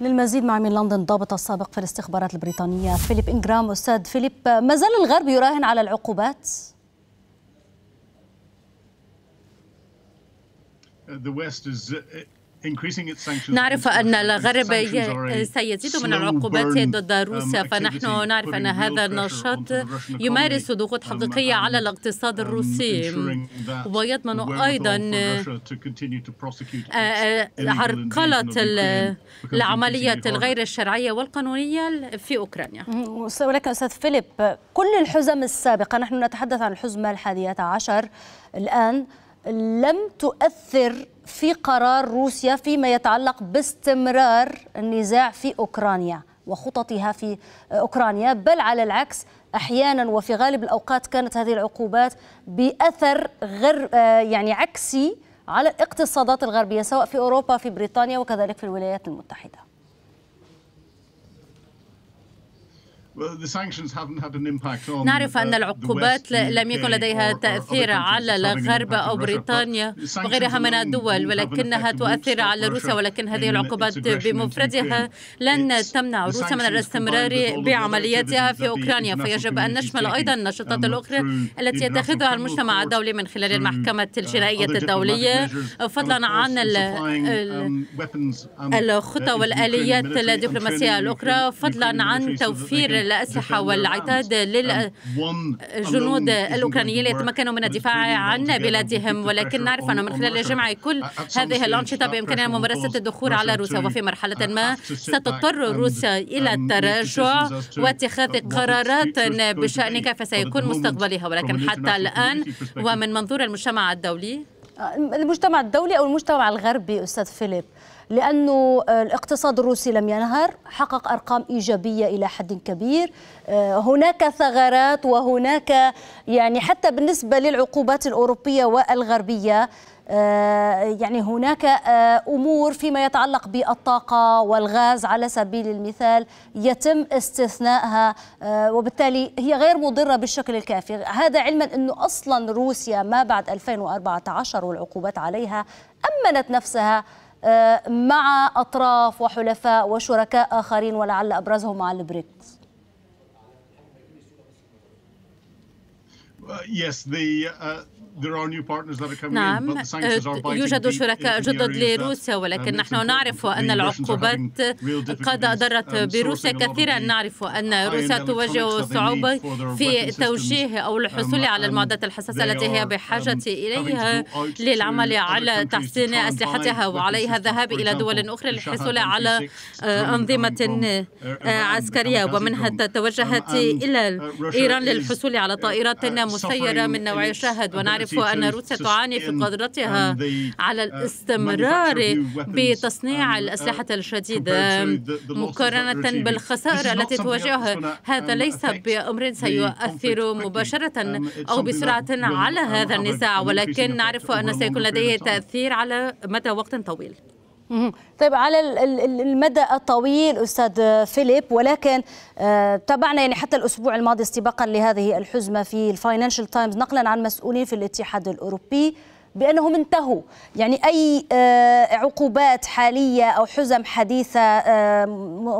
للمزيد مع من لندن ضابط السابق في الاستخبارات البريطانية فيليب إنجرام أستاذ فيليب ما زال الغرب يراهن على العقوبات؟ نعرف أن الغرب سيزيد من العقوبات ضد روسيا فنحن نعرف أن هذا النشاط يمارس ضغوط um, حقيقية على الاقتصاد um, الروسي ويضمن أيضا آه، آه، عرقلة العملية الغير الشرعية والقانونية في أوكرانيا ولكن أستاذ فيليب كل الحزم السابقة نحن نتحدث عن الحزمة الحادية عشر الآن لم تؤثر في قرار روسيا فيما يتعلق باستمرار النزاع في أوكرانيا وخططها في أوكرانيا بل على العكس احيانا وفي غالب الاوقات كانت هذه العقوبات باثر غير آه، يعني عكسي على الاقتصادات الغربيه سواء في اوروبا في بريطانيا وكذلك في الولايات المتحده نعرف uh, أن العقوبات لم يكن لديها uh, تأثير على الغرب أو بريطانيا وغيرها من الدول ولكنها تؤثر على روسيا ولكن هذه العقوبات بمفردها لن تمنع روسيا من الاستمرار بعملياتها في أوكرانيا فيجب أن نشمل أيضا النشاطات الأخرى التي يتخذها المجتمع الدولي من خلال المحكمة hmm. uh, الجنائية الدولية فضلا عن um, um, الخطى والآليات الدبلوماسية الأخرى فضلا عن توفير الأسلحة والعتاد للجنود الأوكرانيين ليتمكنوا من الدفاع عن بلادهم ولكن نعرف أنه من خلال جمع كل هذه الأنشطة بإمكاننا ممارسة الدخول على روسيا وفي مرحلة uh, ما ستضطر روسيا إلى التراجع واتخاذ قرارات بشأن كيف سيكون مستقبلها ولكن حتى الآن ومن منظور المجتمع الدولي آه، المجتمع الدولي أو المجتمع الغربي أستاذ فيليب لأنه آه، الاقتصاد الروسي لم ينهر حقق أرقام إيجابية إلى حد كبير آه، هناك ثغرات وهناك يعني حتى بالنسبة للعقوبات الأوروبية والغربية آه، يعني هناك امور فيما يتعلق بالطاقه والغاز على سبيل المثال يتم استثنائها وبالتالي هي غير مضره بالشكل الكافي، هذا علما انه اصلا روسيا ما بعد 2014 والعقوبات عليها امنت نفسها آه، مع أطراف وحلفاء وشركاء آخرين ولعل أبرزهم مع البريكس Uh, yes, the, uh, there are new partners that are coming نعم in, but the sanctions are أه، biting يوجد شركاء جدد لروسيا uh, ولكن نحن um, نعرف أن العقوبات قد أضرت بروسيا كثيرا نعرف أن روسيا تواجه صعوبة في توجيه أو um, الحصول على المعدات الحساسة التي هي um, بحاجة إليها للعمل على تحسين أسلحتها وعليها الذهاب إلى دول أخرى للحصول على أنظمة عسكرية ومنها توجهت إلى إيران للحصول على طائرات مسيرة من نوع شاهد ونعرف أن روسيا تعاني في قدرتها على uh, الاستمرار بتصنيع uh, الأسلحة الشديدة مقارنة بالخسائر التي تواجهها هذا ليس بأمر سيؤثر مباشرة um, أو بسرعة على هذا النزاع ولكن نعرف أن سيكون لديه تأثير على مدى وقت طويل طيب على المدى الطويل استاذ فيليب ولكن آه، تابعنا يعني حتى الاسبوع الماضي استباقا لهذه الحزمه في الفاينانشال تايمز نقلا عن مسؤولين في الاتحاد الاوروبي بانهم انتهوا يعني اي آه، عقوبات حاليه او حزم حديثه آه،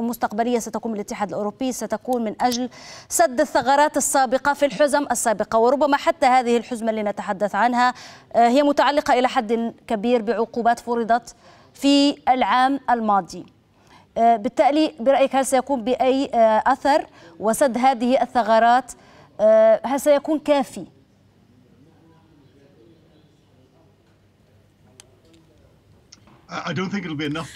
مستقبليه ستقوم الاتحاد الاوروبي ستكون من اجل سد الثغرات السابقه في الحزم السابقه وربما حتى هذه الحزمه اللي نتحدث عنها هي متعلقه الى حد كبير بعقوبات فرضت في العام الماضي آه، بالتالي برأيك هل سيكون بأي آه، أثر وسد هذه الثغرات آه، هل سيكون كافي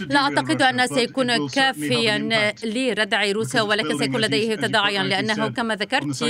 لا أعتقد أن سيكون كافيا لردع روسيا ولكن سيكون لديه تداعيا لأنه كما ذكرت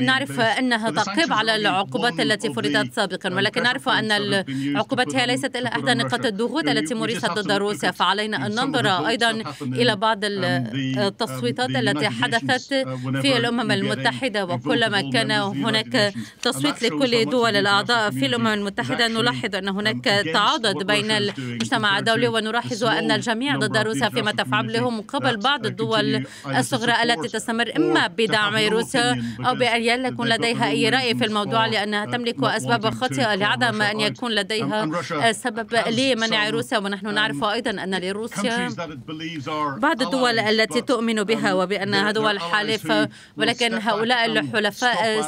نعرف أنها تعقيب على العقوبات التي فرضت سابقا ولكن نعرف أن العقوبات هي ليست إلا إحدى نقاط الضغوط التي مارست ضد روسيا فعلينا أن ننظر أيضا إلى بعض um, آه، التصويتات التي حدثت uh, في الأمم المتحدة وكلما كان هناك تصويت لكل دول الأعضاء في الأمم المتحدة نلاحظ أن هناك تعاضد بين المجتمع مع الدولي ونلاحظ أن الجميع ضد روسيا فيما تفعله من قبل بعض الدول الصغرى التي تستمر إما بدعم روسيا أو بأن يكون لديها أي رأي في الموضوع لأنها أه، تملك أسباب خاطئة لعدم أن يكون لديها سبب لمنع روسيا ونحن um, نعرف أيضا أن لروسيا بعض الدول التي تؤمن بها um, وبأنها دول حالفة ولكن هؤلاء الحلفاء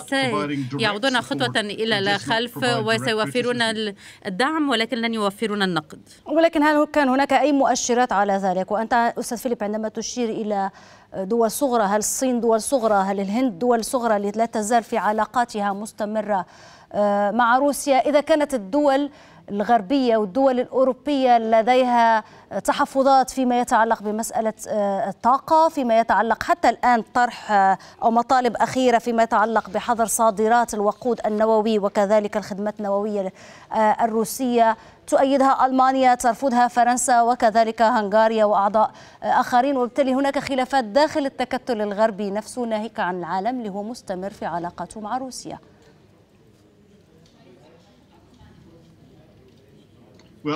سيعودون خطوة إلى الخلف وسيوفرون الدعم ولكن لن يوفرون النقد ولكن هل كان هناك أي مؤشرات على ذلك وأنت أستاذ فيليب عندما تشير إلى دول صغرى هل الصين دول صغرى هل الهند دول صغرى التي لا تزال في علاقاتها مستمرة آه، مع روسيا إذا كانت الدول الغربية والدول الأوروبية لديها تحفظات فيما يتعلق بمسألة آه، الطاقة فيما يتعلق حتى الآن طرح آه، أو مطالب أخيرة فيما يتعلق بحظر صادرات الوقود النووي وكذلك الخدمات النووية آه، الروسية تؤيدها ألمانيا ترفضها فرنسا وكذلك هنغاريا وأعضاء آخرين وبالتالي هناك خلافات داخل التكتل الغربي نفسه ناهيك عن العالم اللي هو مستمر في علاقاته مع روسيا E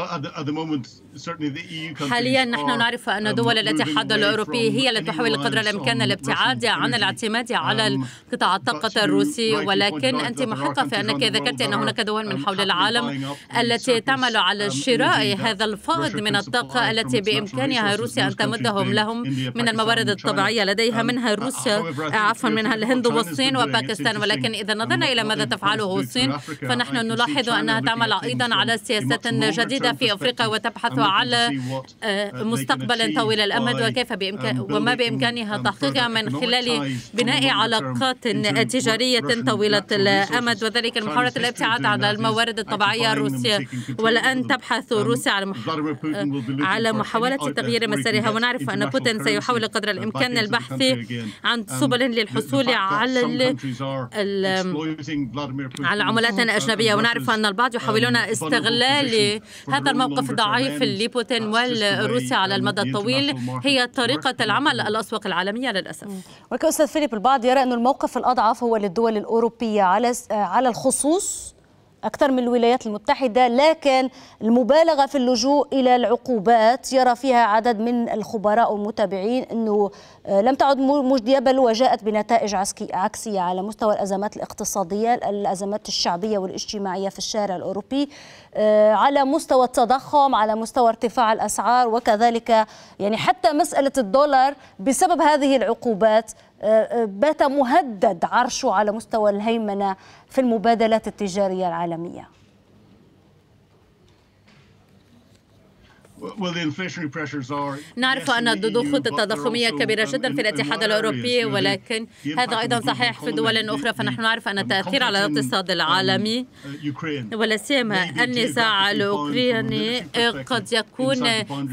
حاليا نحن نعرف أن um, دول الاتحاد الأوروبي هي التي تحاول قدر الإمكان الابتعاد عن الاعتماد على um, قطاع الطاقة الروسي ولكن أنت محقة في أنك ذكرت أن هناك دول من um, حول العالم التي تعمل على شراء هذا uh, الفائض من الطاقة التي بإمكانها روسيا أن تمدهم لهم من الموارد الطبيعية لديها منها uh, روسيا عفوا منها الهند والصين وباكستان ولكن إذا نظرنا إلى ماذا تفعله الصين فنحن نلاحظ أنها تعمل أيضا على سياسات جديدة موجودة في أفريقيا وتبحث على آه، uh, مستقبل طويل الأمد وكيف بإمكان um, وما بإمكانها تحقيقها من خلال بناء علاقات تجارية طويلة الأمد وذلك um, آه، محاولة الابتعاد عن الموارد الطبيعية الروسية والآن تبحث روسيا على مح... على محاولة تغيير مسارها ونعرف أن بوتين سيحاول قدر الإمكان البحث عن um, سبل للحصول على على عملات uh, أجنبية ونعرف أن البعض يحاولون استغلال هذا الموقف ضعيف لبوتين آه، والروسيا على المدى الطويل هي طريقة العمل الأسواق العالمية للأسف ولكن أستاذ فيليب البعض يرى أن الموقف الأضعف هو للدول الأوروبية على آه، على الخصوص أكثر من الولايات المتحدة لكن المبالغة في اللجوء إلى العقوبات يرى فيها عدد من الخبراء والمتابعين أنه آه، لم تعد مجدية بل وجاءت بنتائج عكسية على مستوى الأزمات الاقتصادية الأزمات الشعبية والاجتماعية في الشارع الأوروبي آه، على مستوى التضخم على مستوى ارتفاع الأسعار وكذلك يعني حتى مسألة الدولار بسبب هذه العقوبات بات مهدد عرشه على مستوى الهيمنه في المبادلات التجاريه العالميه نعرف أن الضغوط e التضخمية كبيرة جدا في الاتحاد الأوروبي ولكن هذا أيضا صحيح في دول أخرى فنحن نعرف أن التأثير على الاقتصاد um, العالمي uh, ولا سيما النزاع الأوكراني إيه، قد يكون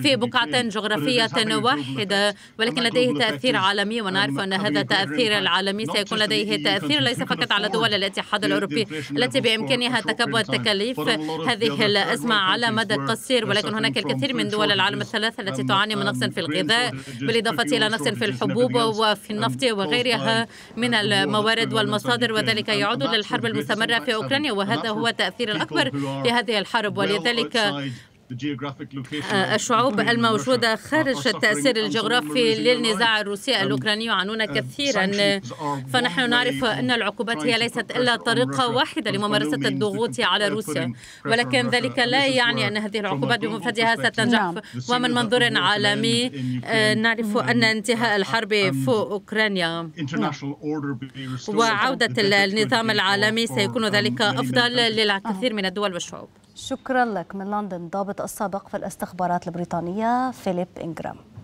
في بقعة جغرافية واحدة ولكن لديه تأثير عالمي um, ونعرف أن هذا التأثير العالمي سيكون لديه e تأثير ليس فقط على دول الاتحاد الأوروبي التي بإمكانها تكبد تكاليف هذه الأزمة على مدى قصير ولكن هناك الكثير من دول العالم الثلاثة التي تعاني من نقص في الغذاء بالإضافة إلى نقص في الحبوب وفي النفط وغيرها من الموارد والمصادر وذلك يعود للحرب المستمرة في أوكرانيا وهذا هو التأثير الأكبر لهذه الحرب ولذلك آه، الشعوب الموجودة خارج التأثير الجغرافي للنزاع الروسي الأوكراني يعانون uh, كثيرا فنحن نعرف أن العقوبات هي ليست إلا طريقة واحدة لممارسة الضغوط على روسيا ولكن ذلك لا يعني أن هذه العقوبات بمفردها ستنجح نعم. ومن منظور عالمي آه، نعرف أن انتهاء الحرب في um, أوكرانيا نعم. وعودة النظام العالمي سيكون um, ذلك أفضل للكثير من الدول والشعوب شكرا لك من لندن ضابط السابق في الاستخبارات البريطانية فيليب إنجرام